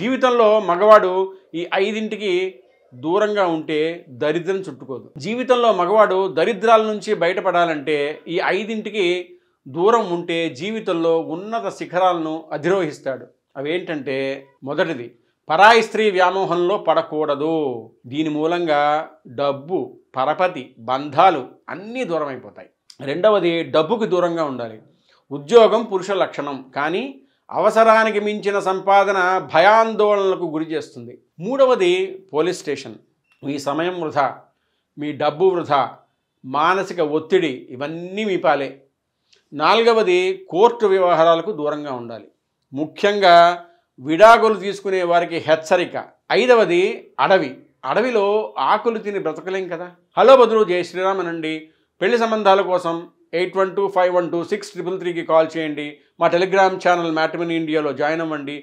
జీవితంలో మగవాడు ఈ ఐదింటికి దూరంగా ఉంటే దరిద్రం చుట్టుకోదు జీవితంలో మగవాడు దరిద్రాల నుంచి బయటపడాలంటే ఈ ఐదింటికి దూరం ఉంటే జీవితంలో ఉన్నత శిఖరాలను అధిరోహిస్తాడు అవేంటంటే మొదటిది పరాయి స్త్రీ వ్యామోహంలో పడకూడదు దీని మూలంగా డబ్బు పరపతి బంధాలు అన్నీ దూరం అయిపోతాయి రెండవది డబ్బుకి దూరంగా ఉండాలి ఉద్యోగం పురుష లక్షణం కానీ అవసరానికి మించిన సంపాదన భయాందోళనలకు గురి చేస్తుంది మూడవది పోలీస్ స్టేషన్ మీ సమయం వృధా మీ డబ్బు వృధా మానసిక ఒత్తిడి ఇవన్నీ మీ పాలే నాలుగవది కోర్టు వ్యవహారాలకు దూరంగా ఉండాలి ముఖ్యంగా విడాకులు తీసుకునే వారికి హెచ్చరిక ఐదవది అడవి అడవిలో ఆకులు తిని బ్రతకలేం కదా హలో బదులు జయ శ్రీరామనండి పెళ్లి సంబంధాల కోసం eight one two five one two six triple త్రీకి కాల్ చేయండి మా టెలిగ్రామ్ ఛానల్ మ్యాట్రిమనీ ఇండియాలో జాయిన్ అవ్వండి